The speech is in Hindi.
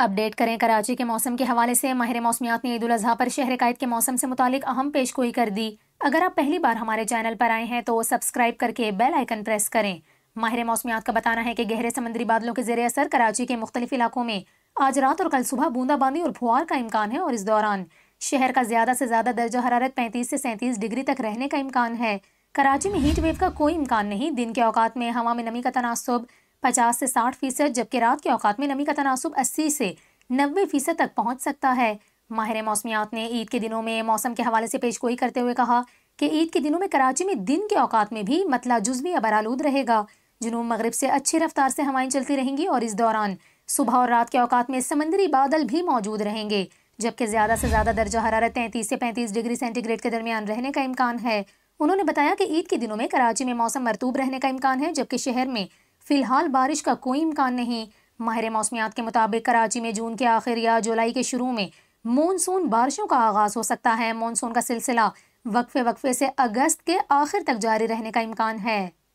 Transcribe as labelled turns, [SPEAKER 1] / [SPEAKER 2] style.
[SPEAKER 1] अपडेट करें कराची के मौसम के हवाले से माहिर मौसमियात ने ईद अजहा पर शहर कैद के मौसम से मुतालिक अहम पेशगोई कर दी अगर आप पहली बार हमारे चैनल पर आए हैं तो सब्सक्राइब करके बेल आइकन प्रेस करें माहिर मौसमियात का बताना है कि गहरे समंदरी बादलों के जेर असर कराची के मुख्तलिफ इलाकों में आज रात और कल सुबह बूंदाबांदी और फुहार का इम्कान है और इस दौरान शहर का ज्यादा से ज्यादा दर्जा हरारत पैंतीस से सैंतीस डिग्री तक रहने का इम्कान है कराची में हीट वेव का कोई इम्कान नहीं दिन के औकात में हवा में नमी का तनासब पचास से साठ फीसद जबकि रात के औकात में नमी का तनासब अस्सी से नब्बे फीसद तक पहुँच सकता है माहिर मौसमियात ने ईद के दिनों में मौसम के हवाले से पेशगोई करते हुए कहा कि ईद के दिनों में कराची में दिन के औकात में भी मतला जुजवी या आलूद रहेगा जुनूब मगरब से अच्छी रफ्तार से हवाएं चलती रहेंगी और इस दौरान सुबह और रात के औकात में समंदरी बादल भी मौजूद रहेंगे जबकि ज़्यादा से ज़्यादा दर्जा हरारत तैंतीस से पैंतीस डिग्री सेंटीग्रेड के दरमियान रहने का इम्कान है उन्होंने बताया कि ईद के दिनों में कराची में मौसम मरतूब रहने का इम्कान है जबकि शहर में फिलहाल बारिश का कोई इम्कान नहीं माहिर मौसमियात के मुताबिक कराची में जून के आखिर या जुलाई के शुरू में मानसून बारिशों का आगाज़ हो सकता है मानसून का सिलसिला वक्फे वक्फे से अगस्त के आखिर तक जारी रहने का इम्कान है